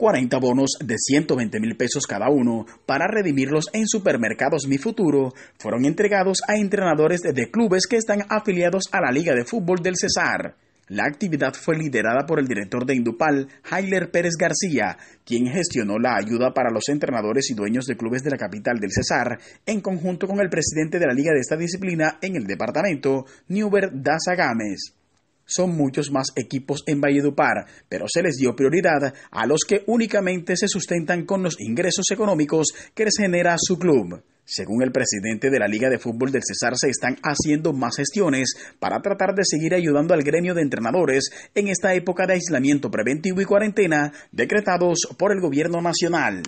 40 bonos de 120 mil pesos cada uno para redimirlos en supermercados Mi Futuro fueron entregados a entrenadores de clubes que están afiliados a la Liga de Fútbol del Cesar. La actividad fue liderada por el director de Indupal, Hailer Pérez García, quien gestionó la ayuda para los entrenadores y dueños de clubes de la capital del Cesar, en conjunto con el presidente de la liga de esta disciplina en el departamento, Newber Daza Gámez son muchos más equipos en Valledupar, pero se les dio prioridad a los que únicamente se sustentan con los ingresos económicos que genera su club. Según el presidente de la Liga de Fútbol del César, se están haciendo más gestiones para tratar de seguir ayudando al gremio de entrenadores en esta época de aislamiento preventivo y cuarentena decretados por el gobierno nacional.